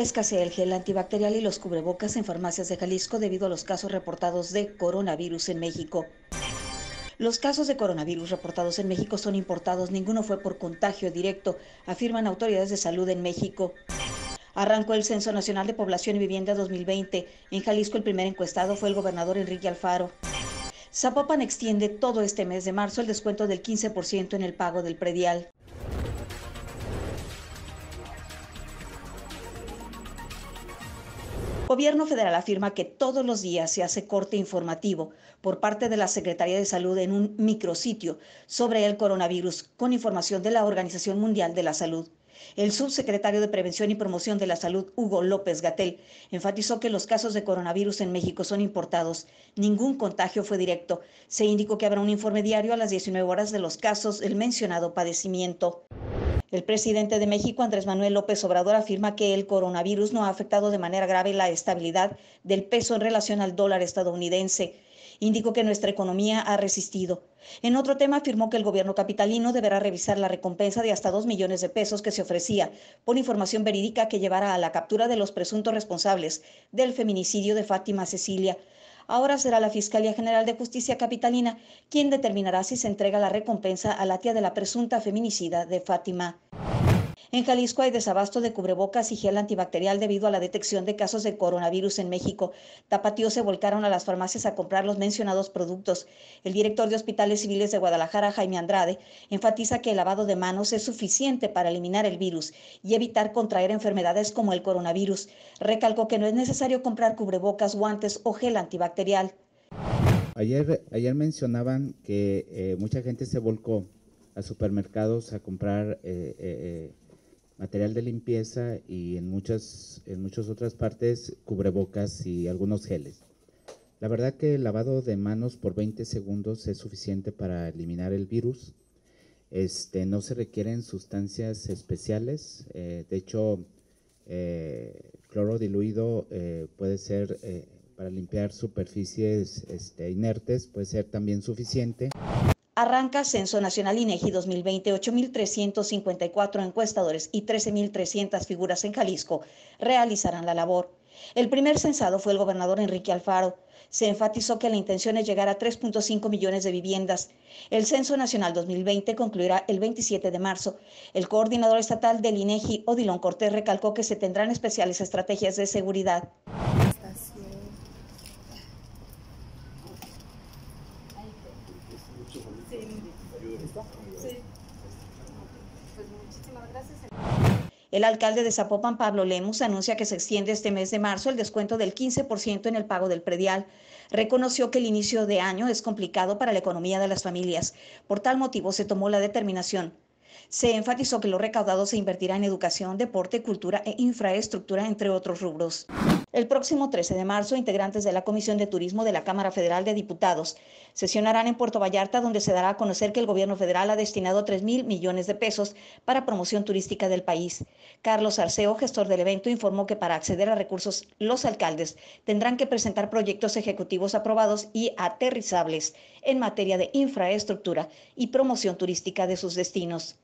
Escasea el gel antibacterial y los cubrebocas en farmacias de Jalisco debido a los casos reportados de coronavirus en México. Los casos de coronavirus reportados en México son importados, ninguno fue por contagio directo, afirman autoridades de salud en México. Arrancó el Censo Nacional de Población y Vivienda 2020. En Jalisco el primer encuestado fue el gobernador Enrique Alfaro. Zapopan extiende todo este mes de marzo el descuento del 15% en el pago del predial. Gobierno federal afirma que todos los días se hace corte informativo por parte de la Secretaría de Salud en un micrositio sobre el coronavirus con información de la Organización Mundial de la Salud. El subsecretario de Prevención y Promoción de la Salud, Hugo López Gatel, enfatizó que los casos de coronavirus en México son importados. Ningún contagio fue directo. Se indicó que habrá un informe diario a las 19 horas de los casos del mencionado padecimiento. El presidente de México, Andrés Manuel López Obrador, afirma que el coronavirus no ha afectado de manera grave la estabilidad del peso en relación al dólar estadounidense. Indicó que nuestra economía ha resistido. En otro tema afirmó que el gobierno capitalino deberá revisar la recompensa de hasta dos millones de pesos que se ofrecía por información verídica que llevará a la captura de los presuntos responsables del feminicidio de Fátima Cecilia. Ahora será la Fiscalía General de Justicia Capitalina quien determinará si se entrega la recompensa a la tía de la presunta feminicida de Fátima. En Jalisco hay desabasto de cubrebocas y gel antibacterial debido a la detección de casos de coronavirus en México. Tapatíos se volcaron a las farmacias a comprar los mencionados productos. El director de Hospitales Civiles de Guadalajara, Jaime Andrade, enfatiza que el lavado de manos es suficiente para eliminar el virus y evitar contraer enfermedades como el coronavirus. Recalcó que no es necesario comprar cubrebocas, guantes o gel antibacterial. Ayer, ayer mencionaban que eh, mucha gente se volcó a supermercados a comprar eh, eh, material de limpieza y en muchas, en muchas otras partes cubrebocas y algunos geles. La verdad que el lavado de manos por 20 segundos es suficiente para eliminar el virus. Este, no se requieren sustancias especiales. Eh, de hecho, eh, cloro diluido eh, puede ser para limpiar superficies este, inertes, puede ser también suficiente. Arranca Censo Nacional INEGI 2020, 8.354 encuestadores y 13.300 figuras en Jalisco realizarán la labor. El primer censado fue el gobernador Enrique Alfaro. Se enfatizó que la intención es llegar a 3.5 millones de viviendas. El Censo Nacional 2020 concluirá el 27 de marzo. El coordinador estatal del INEGI, Odilon Cortés, recalcó que se tendrán especiales estrategias de seguridad. El alcalde de Zapopan, Pablo Lemus, anuncia que se extiende este mes de marzo el descuento del 15% en el pago del predial. Reconoció que el inicio de año es complicado para la economía de las familias. Por tal motivo se tomó la determinación. Se enfatizó que lo recaudado se invertirá en educación, deporte, cultura e infraestructura, entre otros rubros. El próximo 13 de marzo, integrantes de la Comisión de Turismo de la Cámara Federal de Diputados sesionarán en Puerto Vallarta, donde se dará a conocer que el gobierno federal ha destinado 3 mil millones de pesos para promoción turística del país. Carlos Arceo, gestor del evento, informó que para acceder a recursos, los alcaldes tendrán que presentar proyectos ejecutivos aprobados y aterrizables en materia de infraestructura y promoción turística de sus destinos.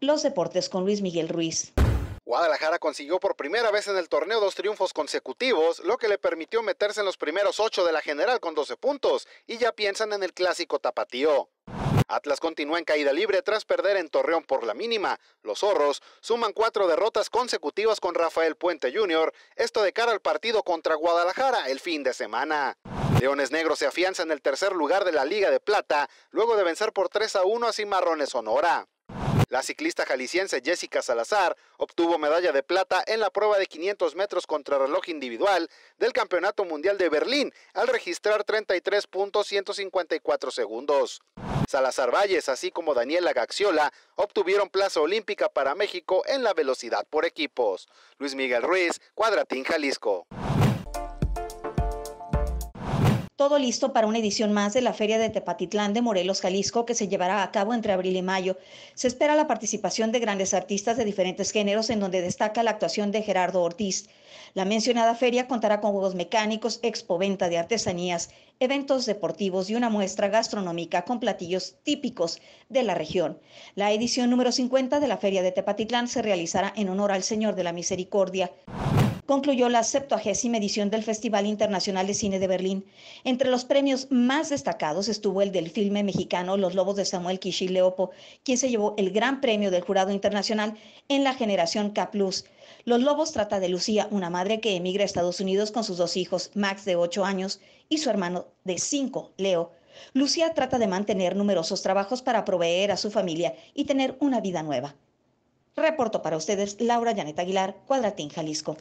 Los deportes con Luis Miguel Ruiz. Guadalajara consiguió por primera vez en el torneo dos triunfos consecutivos, lo que le permitió meterse en los primeros ocho de la general con 12 puntos y ya piensan en el clásico tapatío. Atlas continúa en caída libre tras perder en Torreón por la mínima. Los zorros suman cuatro derrotas consecutivas con Rafael Puente Jr., esto de cara al partido contra Guadalajara el fin de semana. Leones Negros se afianza en el tercer lugar de la Liga de Plata, luego de vencer por 3 a 1 a Cimarrones Sonora. La ciclista jalisciense Jessica Salazar obtuvo medalla de plata en la prueba de 500 metros contrarreloj individual del Campeonato Mundial de Berlín al registrar 33.154 segundos. Salazar Valles, así como Daniela Gaxiola, obtuvieron plaza olímpica para México en la velocidad por equipos. Luis Miguel Ruiz, Cuadratín, Jalisco. Todo listo para una edición más de la Feria de Tepatitlán de Morelos, Jalisco, que se llevará a cabo entre abril y mayo. Se espera la participación de grandes artistas de diferentes géneros, en donde destaca la actuación de Gerardo Ortiz. La mencionada feria contará con juegos mecánicos, expoventa de artesanías, eventos deportivos y una muestra gastronómica con platillos típicos de la región. La edición número 50 de la Feria de Tepatitlán se realizará en honor al Señor de la Misericordia concluyó la septuagésima edición del Festival Internacional de Cine de Berlín. Entre los premios más destacados estuvo el del filme mexicano Los Lobos de Samuel Kishi Leopo, quien se llevó el gran premio del jurado internacional en la generación K. Los Lobos trata de Lucía, una madre que emigra a Estados Unidos con sus dos hijos, Max de 8 años y su hermano de 5, Leo. Lucía trata de mantener numerosos trabajos para proveer a su familia y tener una vida nueva. Reporto para ustedes Laura Janet Aguilar, Cuadratín, Jalisco.